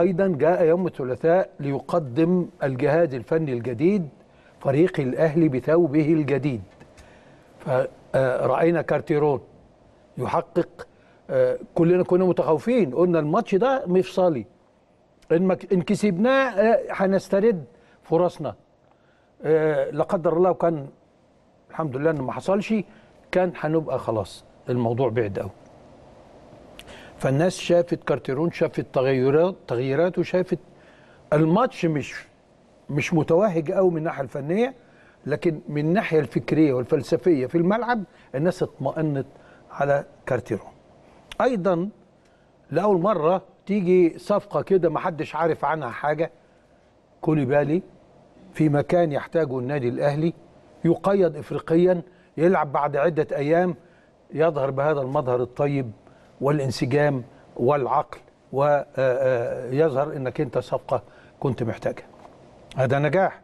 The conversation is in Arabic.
أيضا جاء يوم الثلاثاء ليقدم الجهاز الفني الجديد فريق الأهلي بثوبه الجديد فرأينا كارتيرون يحقق آه، كلنا كنا متخوفين قلنا الماتش ده مفصلي إن, إن كسبناه هنسترد آه، فرصنا آه، لا قدر الله وكان الحمد لله إنه ما حصلش كان هنبقى خلاص الموضوع بعد قوي فالناس شافت كارتيرون شافت تغيرات تغييرات وشافت الماتش مش مش متوهج قوي من الناحيه الفنيه لكن من الناحيه الفكريه والفلسفيه في الملعب الناس اطمأنت على كارتيرون ايضا لاول مره تيجي صفقه كده ما حدش عارف عنها حاجه كوليبالي في مكان يحتاجه النادي الاهلي يقيد افريقيا يلعب بعد عده ايام يظهر بهذا المظهر الطيب والانسجام والعقل ويظهر انك انت صفقه كنت محتاجها هذا نجاح